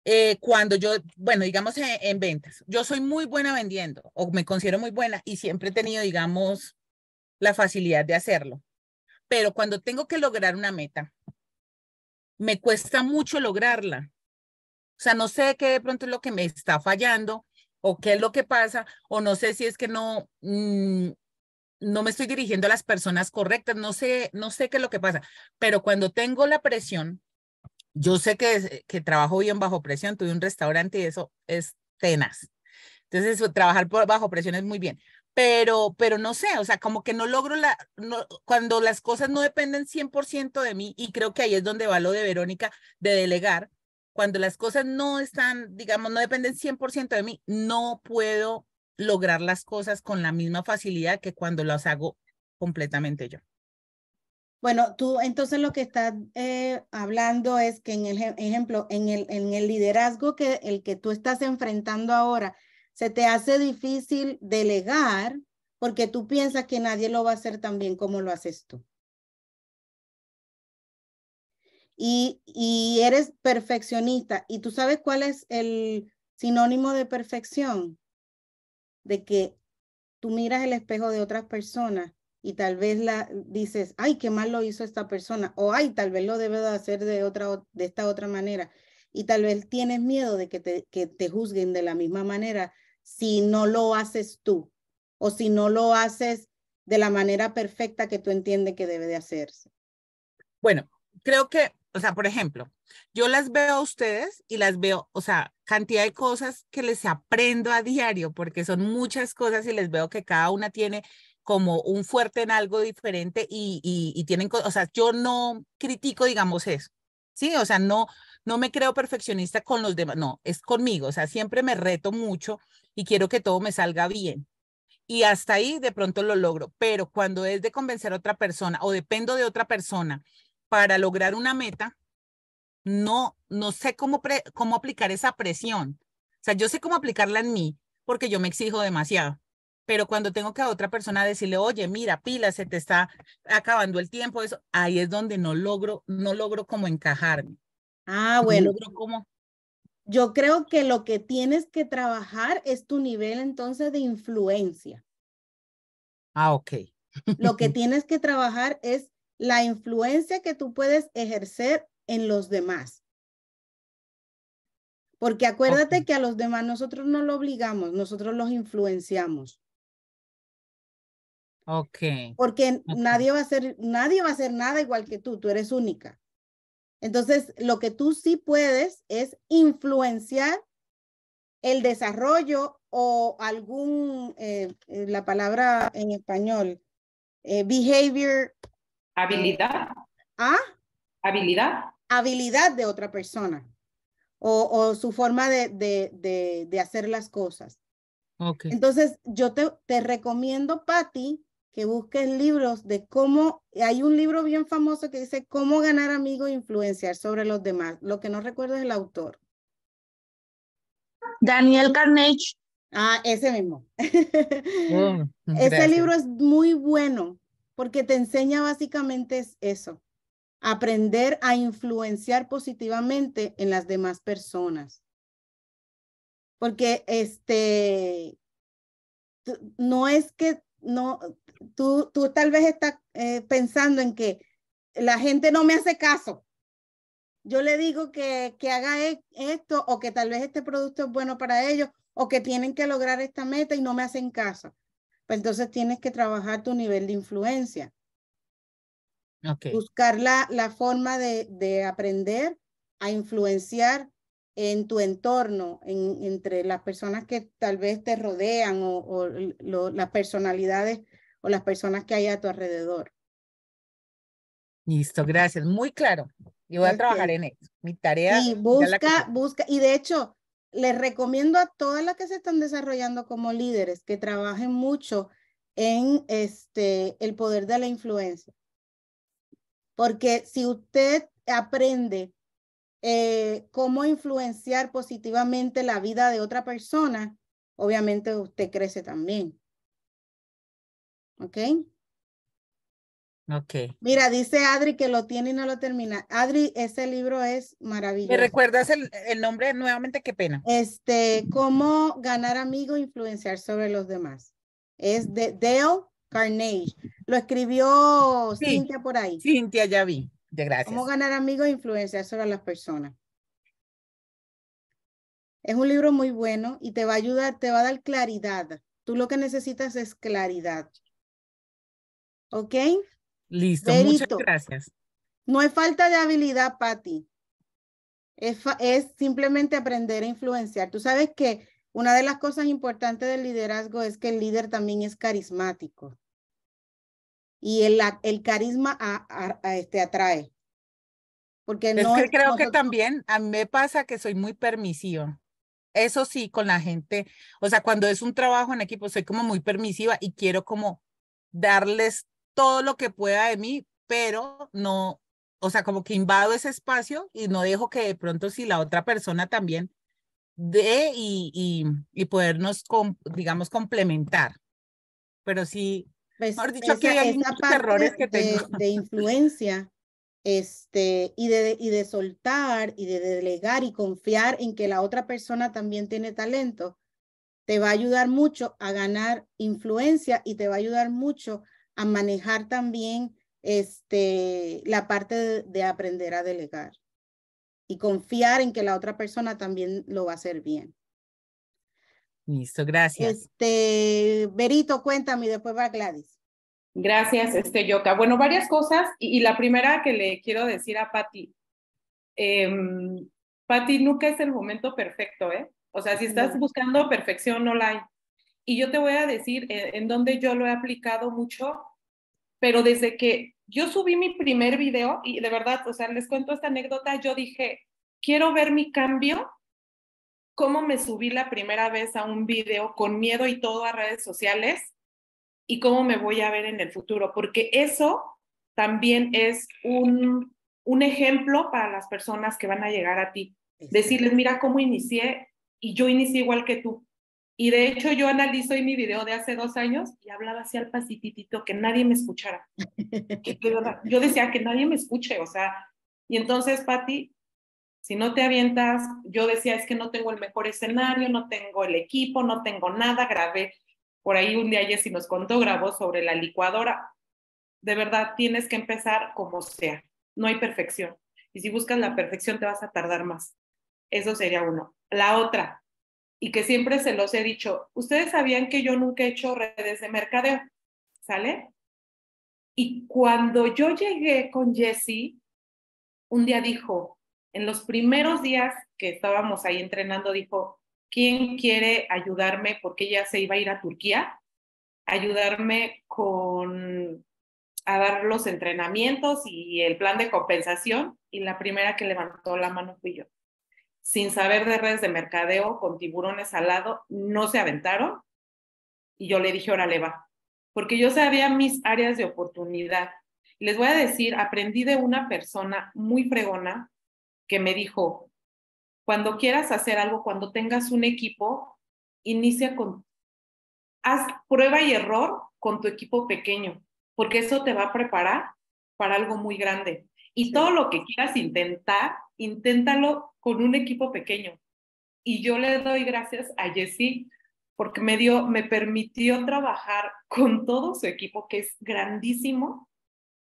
eh, cuando yo, bueno, digamos en, ventas, yo soy muy buena vendiendo o me considero muy buena y siempre he tenido, digamos, la facilidad de hacerlo pero cuando tengo que lograr una meta, me cuesta mucho lograrla. O sea, no sé qué de pronto es lo que me está fallando o qué es lo que pasa, o no sé si es que no, mm, no me estoy dirigiendo a las personas correctas, no sé, no sé qué es lo que pasa, pero cuando tengo la presión, yo sé que, que trabajo bien bajo presión, tuve un restaurante y eso es tenaz. Entonces, trabajar bajo presión es muy bien, pero, no sé, o sea, como que no logro la, cuando las cosas no dependen 100% de mí, y creo que ahí es donde va lo de Verónica, de delegar, cuando las cosas no están, digamos, no dependen 100% de mí, no puedo lograr las cosas con la misma facilidad que cuando las hago completamente yo. Bueno, tú entonces lo que estás eh, hablando es que en el ejemplo, en el, en el liderazgo que el que tú estás enfrentando ahora, se te hace difícil delegar porque tú piensas que nadie lo va a hacer tan bien como lo haces tú. Y, eres perfeccionista. ¿Y tú sabes cuál es el sinónimo de perfección? De que tú miras el espejo de otras personas y tal vez la dices, ay, qué mal lo hizo esta persona, o ay, tal vez lo debo de hacer de, otra, de esta otra manera. Y tal vez tienes miedo de que te, que te juzguen de la misma manera si no lo haces tú o si no lo haces de la manera perfecta que tú entiendes que debe de hacerse? Bueno, creo que, o sea, por ejemplo, yo las veo a ustedes y las veo, o sea, cantidad de cosas que les aprendo a diario, porque son muchas cosas y les veo que cada una tiene como un fuerte en algo diferente y, y, y tienen, o sea, yo no critico, digamos, eso. Sí, o sea, no, no me creo perfeccionista con los demás, no, es conmigo, o sea, siempre me reto mucho y quiero que todo me salga bien. Y hasta ahí de pronto lo logro, pero cuando es de convencer a otra persona o dependo de otra persona para lograr una meta, no, no sé cómo, cómo aplicar esa presión. O sea, yo sé cómo aplicarla en mí porque yo me exijo demasiado pero cuando tengo que a otra persona decirle, oye, mira, pila, se te está acabando el tiempo, eso, ahí es donde no logro, no logro como encajarme. Ah, bueno. Yo creo que lo que tienes que trabajar es tu nivel entonces de influencia. Ah, ok. lo que tienes que trabajar es la influencia que tú puedes ejercer en los demás. Porque acuérdate que a los demás nosotros no lo obligamos, nosotros los influenciamos. Ok. Porque nadie va a ser, nadie va a hacer nada igual que tú, tú eres única. Entonces, lo que tú sí puedes es influenciar el desarrollo o algún, eh, eh, la palabra en español, eh, behavior. Habilidad. ¿Ah? Habilidad. Habilidad de otra persona o, su forma de, de, hacer las cosas. Okay. Entonces, yo te, te recomiendo, Patty, que busques libros de cómo, hay un libro bien famoso que dice cómo ganar amigos e influenciar sobre los demás. Lo que no recuerdo es el autor. Daniel Carnage. Ah, ese mismo. Mm, ese libro es muy bueno porque te enseña básicamente eso, aprender a influenciar positivamente en las demás personas. Porque este, no es que no, tú, tú tal vez estás eh, pensando en que la gente no me hace caso. Yo le digo que, que haga e, esto o que tal vez este producto es bueno para ellos o que tienen que lograr esta meta y no me hacen caso. Pues entonces tienes que trabajar tu nivel de influencia. Buscar la, la forma de, de, aprender a influenciar en tu entorno, en, entre las personas que tal vez te rodean o, las personalidades o las personas que hay a tu alrededor. Listo, gracias. Muy claro. Yo voy a trabajar en eso. Mi tarea. Y busca, busca. Y de hecho, les recomiendo a todas las que se están desarrollando como líderes que trabajen mucho en este, el poder de la influencia. Porque si usted aprende eh, cómo influenciar positivamente la vida de otra persona, obviamente usted crece también. ¿Ok? Okay. Mira, dice Adri que lo tiene y no lo termina. Adri, ese libro es maravilloso. ¿Me recuerdas el, nombre nuevamente? Qué pena. Este, cómo ganar amigos, e influenciar sobre los demás. Es de Dale Carnage. Lo escribió Cintia por ahí. Cintia, ya vi. De gracias. Cómo ganar amigos e influenciar sobre las personas. Es un libro muy bueno y te va a ayudar, te va a dar claridad. Tú lo que necesitas es claridad. ¿Ok? Listo, muchas gracias. No hay falta de habilidad, Patti. Es, es, simplemente aprender a influenciar. Tú sabes que una de las cosas importantes del liderazgo es que el líder también es carismático. Y el, el carisma a, este, atrae. Porque no creo que también a mí me pasa que soy muy permisiva. Eso sí, con la gente, o sea, cuando es un trabajo en equipo, soy como muy permisiva y quiero como darles todo lo que pueda de mí, pero no, o sea, como que invado ese espacio y no dejo que de pronto si la otra persona también dé y, y, y podernos, digamos, complementar. Pero sí, pues mejor dicho, que hay muchos errores que De, influencia este, y, de, y de soltar y de delegar y confiar en que la otra persona también tiene talento, te va a ayudar mucho a ganar influencia y te va a ayudar mucho a manejar también este, la parte de, aprender a delegar y confiar en que la otra persona también lo va a hacer bien. Listo, gracias. Este, Berito, cuéntame y después va Gladys. Gracias, este, Yoka. Bueno, varias cosas y, la primera que le quiero decir a Patti, eh, em, Patti, nunca es el momento perfecto, ¿eh? O sea, si estás buscando perfección, no la hay. Y yo te voy a decir en, dónde yo lo he aplicado mucho, pero desde que yo subí mi primer video, y de verdad, o sea, les cuento esta anécdota, yo dije, quiero ver mi cambio, cómo me subí la primera vez a un video con miedo y todo a redes sociales y cómo me voy a ver en el futuro, porque eso también es un, un ejemplo para las personas que van a llegar a ti. Decirles, mira cómo inicié y yo inicié igual que tú. Y de hecho yo analizo hoy mi video de hace dos años y hablaba así al pasititito, que nadie me escuchara. yo decía que nadie me escuche, o sea, y entonces, Patti, si no te avientas, yo decía, es que no tengo el mejor escenario, no tengo el equipo, no tengo nada, grave. por ahí un día si nos contó, grabó sobre la licuadora. De verdad, tienes que empezar como sea, no hay perfección. Y si buscas la perfección, te vas a tardar más. Eso sería uno. La otra, y que siempre se los he dicho, ustedes sabían que yo nunca he hecho redes de mercadeo, ¿sale? Y cuando yo llegué con Jesse, un día dijo, en los primeros días que estábamos ahí entrenando, dijo, ¿quién quiere ayudarme? Porque ella se iba a ir a Turquía, ayudarme con a dar los entrenamientos y el plan de compensación. Y la primera que levantó la mano fui yo sin saber de redes de mercadeo, con tiburones al lado, no se aventaron. Y yo le dije, órale, va. Porque yo sabía mis áreas de oportunidad. les voy a decir, aprendí de una persona muy fregona que me dijo, cuando quieras hacer algo, cuando tengas un equipo, inicia con, haz prueba y error con tu equipo pequeño, porque eso te va a preparar para algo muy grande. Y todo lo que quieras intentar, inténtalo con un equipo pequeño. Y yo le doy gracias a Jessy porque me dio, me permitió trabajar con todo su equipo, que es grandísimo,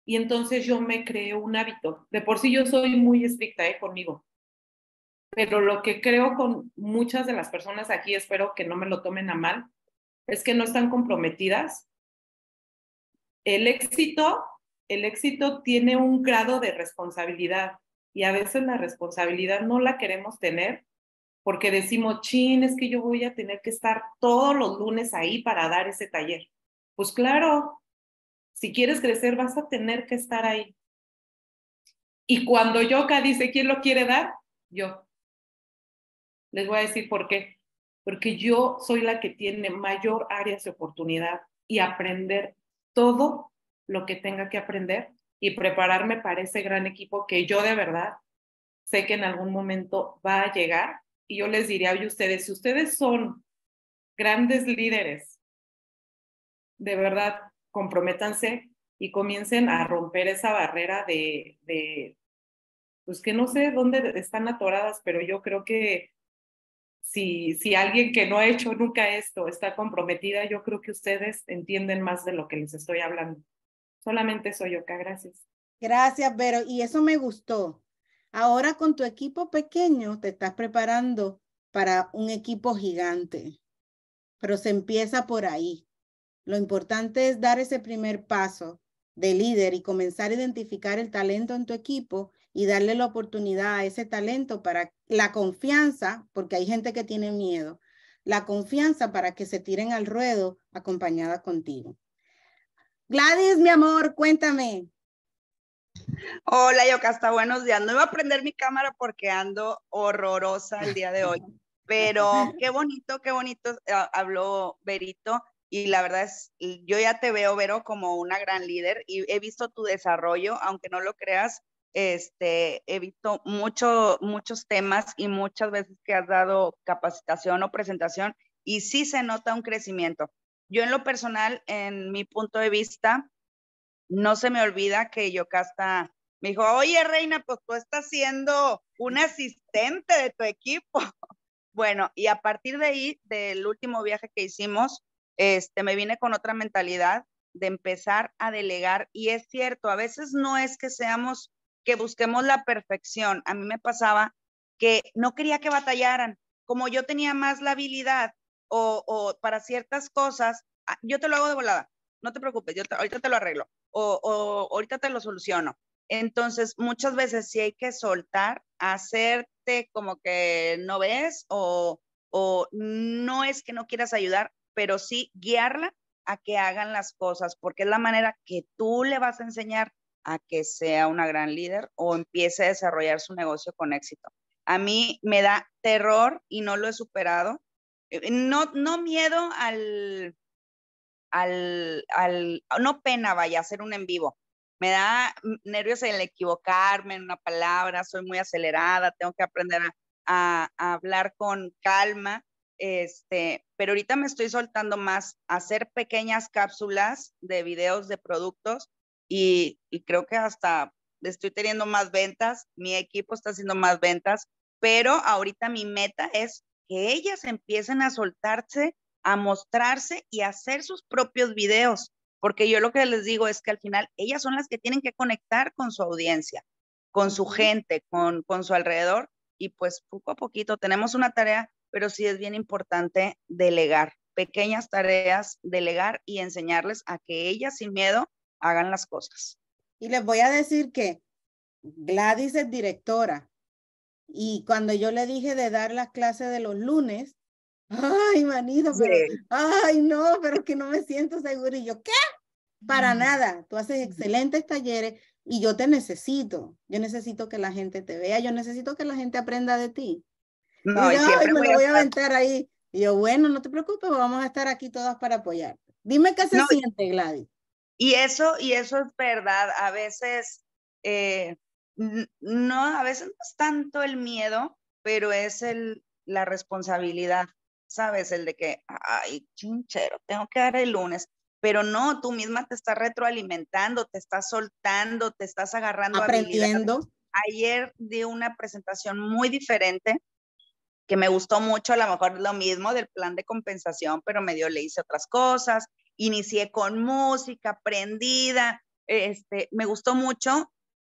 y entonces yo me creé un hábito. De por sí yo soy muy estricta ¿eh? conmigo, pero lo que creo con muchas de las personas aquí, espero que no me lo tomen a mal, es que no están comprometidas. El éxito el éxito tiene un grado de responsabilidad y a veces la responsabilidad no la queremos tener porque decimos, chin, es que yo voy a tener que estar todos los lunes ahí para dar ese taller. Pues claro, si quieres crecer vas a tener que estar ahí. Y cuando Yoka dice, ¿quién lo quiere dar? Yo. Les voy a decir por qué. Porque yo soy la que tiene mayor áreas de oportunidad y aprender todo lo que tenga que aprender y prepararme para ese gran equipo que yo de verdad sé que en algún momento va a llegar. Y yo les diría, a ustedes, si ustedes son grandes líderes, de verdad, comprométanse y comiencen a romper esa barrera de, pues que no sé dónde están atoradas, pero yo creo que si, si alguien que no ha hecho nunca esto está comprometida, yo creo que ustedes entienden más de lo que les estoy hablando. Solamente soy gracias. Gracias, Vero. Y eso me gustó. Ahora con tu equipo pequeño te estás preparando para un equipo gigante, pero se empieza por ahí. Lo importante es dar ese primer paso de líder y comenzar a identificar el talento en tu equipo y darle la oportunidad a ese talento para la confianza, porque hay gente que tiene miedo, la confianza para que se tiren al ruedo acompañada contigo. Gladys, mi amor, cuéntame. Hola, yo hasta buenos días. No iba a prender mi cámara porque ando horrorosa el día de hoy, pero qué bonito, qué bonito eh, habló Berito. Y la verdad es, yo ya te veo, Vero, como una gran líder y he visto tu desarrollo, aunque no lo creas, este, he visto muchos temas y muchas veces que has dado capacitación o presentación y sí se nota un crecimiento. Yo en lo personal, en mi punto de vista, no se me olvida que Yocasta me dijo, oye Reina, pues tú estás siendo un asistente de tu equipo. Bueno, y a partir de ahí, del último viaje que hicimos, este, me vine con otra mentalidad de empezar a delegar. Y es cierto, a veces no es que seamos, que busquemos la perfección. A mí me pasaba que no quería que batallaran. Como yo tenía más la habilidad, o, para ciertas cosas, ah, yo te lo hago de volada, no te preocupes, yo ahorita te lo arreglo o, o, ahorita te lo soluciono. Entonces, muchas veces sí hay que soltar, hacerte como que no ves o, o no es que no quieras ayudar, pero sí guiarla a que hagan las cosas, porque es la manera que tú le vas a enseñar a que sea una gran líder o empiece a desarrollar su negocio con éxito. A mí me da terror y no lo he superado eh, eh, no, no miedo al, al, oh, no pena, vaya, a hacer un en vivo. Me da nervios el equivocarme en una palabra, soy muy acelerada, tengo que aprender a, hablar con calma, este, pero ahorita me estoy soltando más hacer pequeñas cápsulas de videos de productos y creo que hasta estoy teniendo más ventas, mi equipo está haciendo más ventas, pero ahorita mi meta es que ellas empiecen a soltarse, a mostrarse y a hacer sus propios videos, porque yo lo que les digo es que al final ellas son las que tienen que conectar con su audiencia, con su gente, con, con su alrededor, y pues poco a poquito tenemos una tarea, pero sí es bien importante delegar, pequeñas tareas, delegar y enseñarles a que ellas sin miedo hagan las cosas. Y les voy a decir que Gladys es directora, y cuando yo le dije de dar las clases de los lunes, ay, manito, ay, no, pero que no me siento segura. Y yo, ¿qué? Para nada, tú haces excelentes talleres y yo te necesito. Yo necesito que la gente te vea, yo necesito que la gente aprenda de ti. No, y yo, me voy a aventar ahí. Y yo, bueno, no te preocupes, vamos a estar aquí todas para apoyarte. Dime qué se siente, Gladys. Y eso, y eso es verdad. A veces eh, no, a veces no es tanto el miedo, pero es el, la responsabilidad, ¿sabes? El de que, ay, chinchero, tengo que dar el lunes. Pero no, tú misma te estás retroalimentando, te estás soltando, te estás agarrando. Aprendiendo. Ayer di una presentación muy diferente que me gustó mucho, a lo mejor lo mismo del plan de compensación, pero medio le hice otras cosas. Inicié con música aprendida, este, me gustó mucho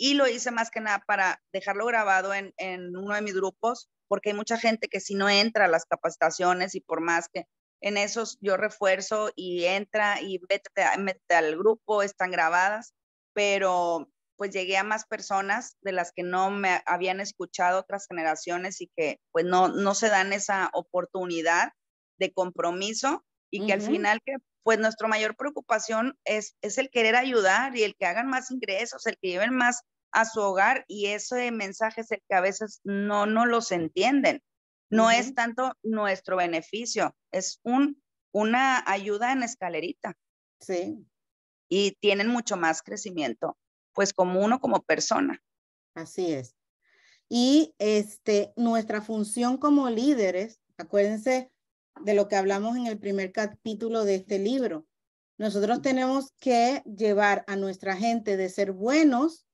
y lo hice más que nada para dejarlo grabado en, uno de mis grupos, porque hay mucha gente que si no entra a las capacitaciones y por más que en esos yo refuerzo y entra y vete, al grupo, están grabadas, pero pues llegué a más personas de las que no me habían escuchado otras generaciones y que pues no, no se dan esa oportunidad de compromiso y que al final que pues nuestra mayor preocupación es, es el querer ayudar y el que hagan más ingresos, el que lleven más a su hogar y ese mensaje es el que a veces no, no los entienden. No es tanto nuestro beneficio, es un, una ayuda en escalerita. Sí. Y tienen mucho más crecimiento, pues como uno, como persona. Así es. Y este, nuestra función como líderes, acuérdense, de lo que hablamos en el primer capítulo de este libro. Nosotros mm. tenemos que llevar a nuestra gente de ser buenos,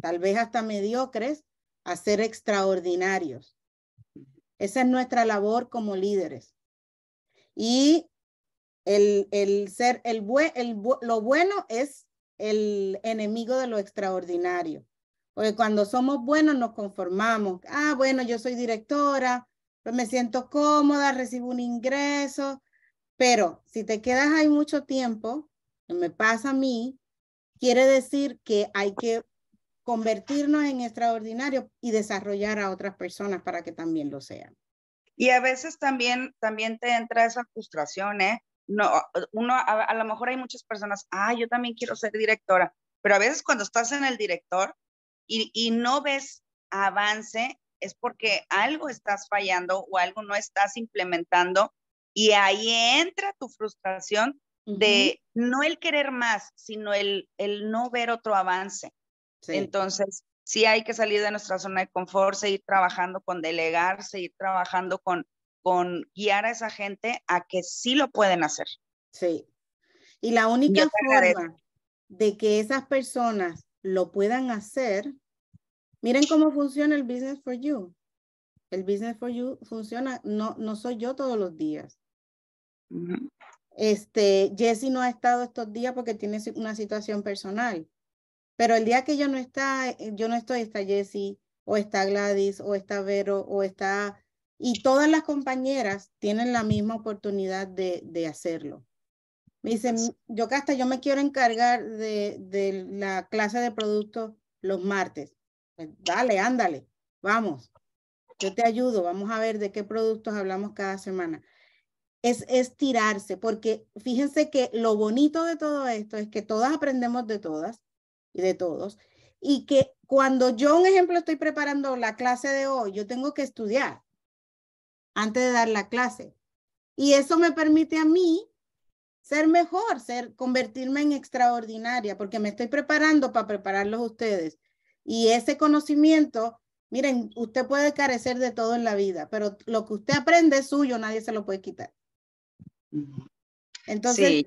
tal vez hasta mediocres, a ser extraordinarios. Esa es nuestra labor como líderes. Y el, ser el, lo bueno es el enemigo de lo extraordinario. Porque cuando somos buenos nos conformamos. Ah, bueno, yo soy directora, pues me siento cómoda, recibo un ingreso, pero si te quedas ahí mucho tiempo, me pasa a mí, quiere decir que hay que convertirnos en extraordinarios y desarrollar a otras personas para que también lo sean. Y a veces también, también te entra esa frustración, ¿eh? No, uno, a, a lo mejor hay muchas personas, ah, yo también quiero ser directora, pero a veces cuando estás en el director y no ves avance, es porque algo estás fallando o algo no estás implementando y ahí entra tu frustración de no el querer más, sino el, el no ver otro avance. Entonces, sí hay que salir de nuestra zona de confort, seguir trabajando con delegar, seguir trabajando con, con guiar a esa gente a que sí lo pueden hacer. Sí. Y la única forma de que esas personas lo puedan hacer Miren cómo funciona el Business for You. El Business for You funciona, no, no soy yo todos los días. Este, Jesse no ha estado estos días porque tiene una situación personal. Pero el día que yo no está, eh, yo no estoy, está Jesse, o está Gladys, o está Vero, o está... Y todas las compañeras tienen la misma oportunidad de, hacerlo. Me dicen, yo hasta yo me quiero encargar de, de la clase de productos los martes. Pues, dale, ándale, vamos. Yo te ayudo, vamos a ver de qué productos hablamos cada semana. Es, estirarse, porque fíjense que lo bonito de todo esto es que todas aprendemos de todas y de todos, y que cuando yo, un ejemplo, estoy preparando la clase de hoy, yo tengo que estudiar antes de dar la clase. Y eso me permite a mí ser mejor, ser, convertirme en extraordinaria, porque me estoy preparando para prepararlos ustedes. Y ese conocimiento, miren, usted puede carecer de todo en la vida, pero lo que usted aprende es suyo, nadie se lo puede quitar. Entonces... Sí,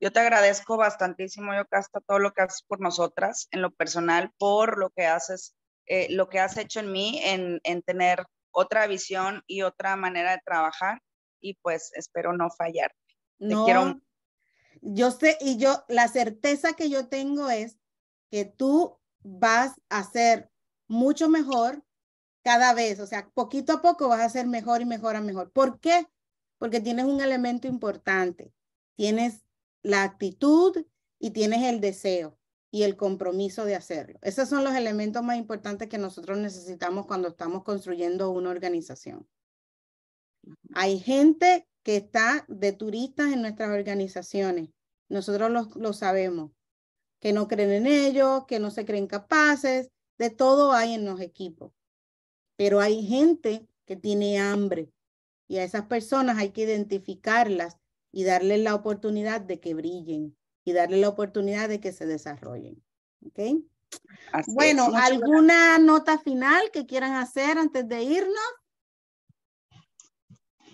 yo, te agradezco bastantísimo, casta todo lo que haces por nosotras, en lo personal, por lo que haces, eh, lo que has hecho en mí, en, tener otra visión y otra manera de trabajar y pues espero no fallar. No, Te quiero... Yo sé, y yo, la certeza que yo tengo es que tú vas a ser mucho mejor cada vez, o sea, poquito a poco vas a ser mejor y mejor a mejor. ¿Por qué? Porque tienes un elemento importante, tienes la actitud y tienes el deseo y el compromiso de hacerlo. Esos son los elementos más importantes que nosotros necesitamos cuando estamos construyendo una organización. Hay gente que está de turistas en nuestras organizaciones. Nosotros lo, lo sabemos que no creen en ellos, que no se creen capaces, de todo hay en los equipos. Pero hay gente que tiene hambre y a esas personas hay que identificarlas y darles la oportunidad de que brillen y darles la oportunidad de que se desarrollen. ¿Ok? bueno, ¿alguna nota final que quieran hacer antes de irnos?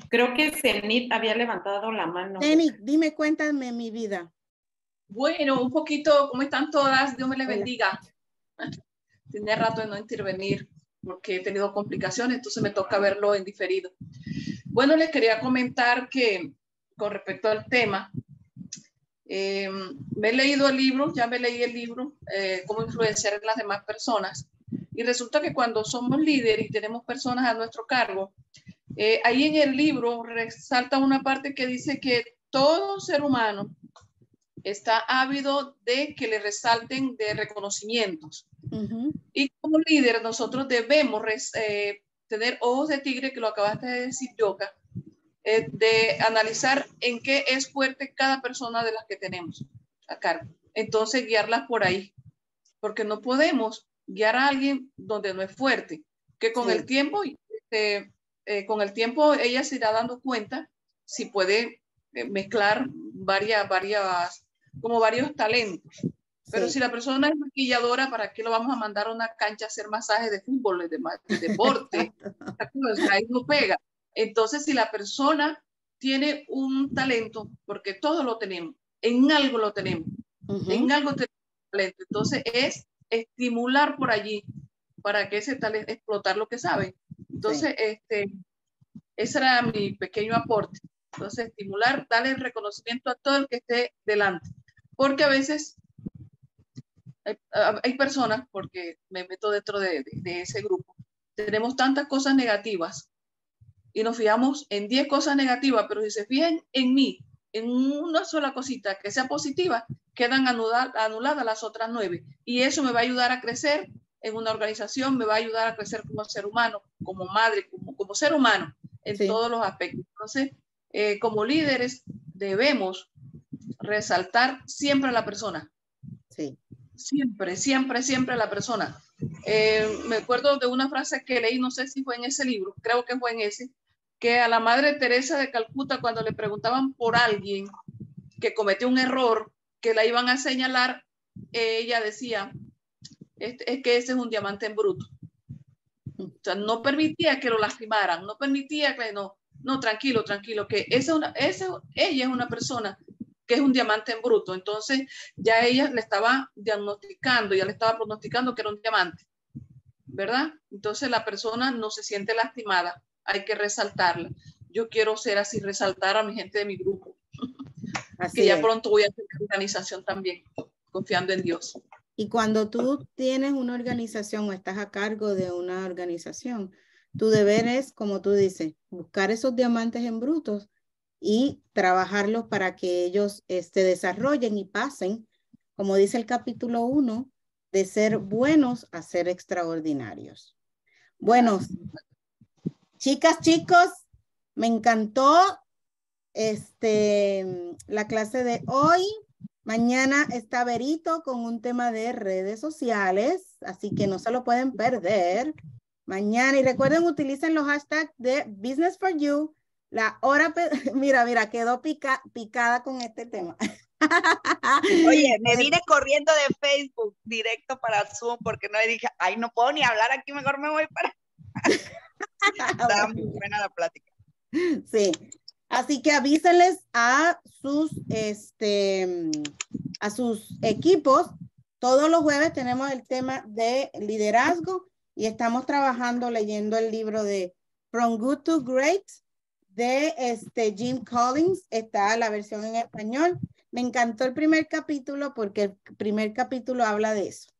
Creo que Zenit había levantado la mano. Zenit, dime, cuéntame mi vida. Bueno, un poquito, ¿cómo están todas? Dios me les bendiga. Tenía rato de no intervenir porque he tenido complicaciones, entonces me toca verlo en diferido. Bueno, les quería comentar que con respecto al tema, em, me he leído el libro, ya me leí el libro, eh, cómo influenciar en las demás personas. Y resulta que cuando somos líderes y tenemos personas a nuestro cargo, eh, ahí en el libro resalta una parte que dice que todo ser humano está ávido de que le resalten de reconocimientos. Y como líder, nosotros debemos eh, tener ojos de tigre, que lo acabaste de decir, Yoka, eh, de analizar en qué es fuerte cada persona de las que tenemos a cargo. Entonces, guiarlas por ahí, porque no podemos guiar a alguien donde no es fuerte, que con el tiempo, este, eh, con el tiempo ella se irá dando cuenta si puede mezclar varias, varias como varios talentos. Pero si la persona es maquilladora, ¿para qué lo vamos a mandar a una cancha a hacer masajes de fútbol, de, deporte? ahí no pega. Entonces, si la persona tiene un talento, porque todos lo tenemos, en algo lo tenemos, en algo tenemos talento. Entonces, es estimular por allí para que ese talento, explotar lo que sabe. Entonces, este, ese era mi pequeño aporte. Entonces, estimular, darle reconocimiento a todo el que esté delante. Porque a veces hay, personas, porque me meto dentro de, ese grupo, tenemos tantas cosas negativas y nos fijamos en 10 cosas negativas, pero si se fijan en mí, en una sola cosita que sea positiva, quedan anuladas, anuladas las otras nueve. Y eso me va a ayudar a crecer en una organización, me va a ayudar a crecer como ser humano, como madre, como, como ser humano, en todos los aspectos. Entonces, eh, como líderes debemos resaltar siempre a la persona. Sí. Siempre, siempre, siempre a la persona. Eh, me acuerdo de una frase que leí, no sé si fue en ese libro, creo que fue en ese, que a la Madre Teresa de Calcuta cuando le preguntaban por alguien que cometió un error, que la iban a señalar, ella decía, es, que ese es un diamante en bruto. no permitía que lo lastimaran, no permitía que no, no, tranquilo, tranquilo, que esa, una, ella es una persona que es un diamante en bruto. Entonces ya ella le estaba diagnosticando, ya le estaba pronosticando que era un diamante, ¿verdad? Entonces la persona no se siente lastimada, hay que resaltarla. Yo quiero ser así, resaltar a mi gente de mi grupo, así que ya pronto voy a hacer organización también, confiando en Dios. Y cuando tú tienes una organización o estás a cargo de una organización, tu deber es, como tú dices, buscar esos diamantes en brutos y trabajarlos para que ellos este, desarrollen y pasen, como dice el capítulo 1, de ser buenos a ser extraordinarios. Buenos. Chicas, chicos, me encantó este, la clase de hoy. Mañana está verito con un tema de redes sociales, así que no se lo pueden perder. Mañana, y recuerden, utilicen los hashtags de Business for You la hora, mira, mira, quedó picada con este tema. Oye, me vine corriendo de Facebook directo para Zoom porque no le dije, ay, no puedo ni hablar aquí, mejor me voy para. Está muy buena la plática. Sí. Así que avísenles a sus, este, a sus equipos. Todos los jueves tenemos el tema de liderazgo y estamos trabajando leyendo el libro de From Good to Great de este Jim Collins está la versión en español. Me encantó el primer capítulo porque el primer capítulo habla de eso.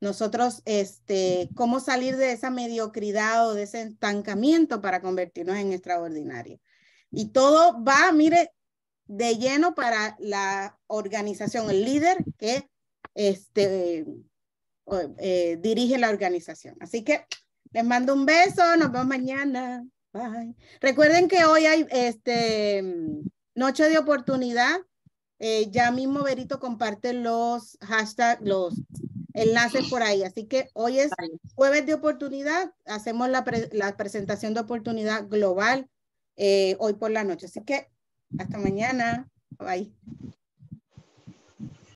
Nosotros, este, cómo salir de esa mediocridad o de ese estancamiento para convertirnos en extraordinario. Y todo va, mire, de lleno para la organización, el líder que este, eh, dirige la organización. Así que les mando un beso, nos vemos mañana. Bye. Recuerden que hoy hay este noche de oportunidad. Eh, ya mismo Verito comparte los hashtags, los enlaces por ahí. Así que hoy es jueves de oportunidad. Hacemos la, presentación de oportunidad global eh, hoy por la noche. Así que hasta mañana. Bye.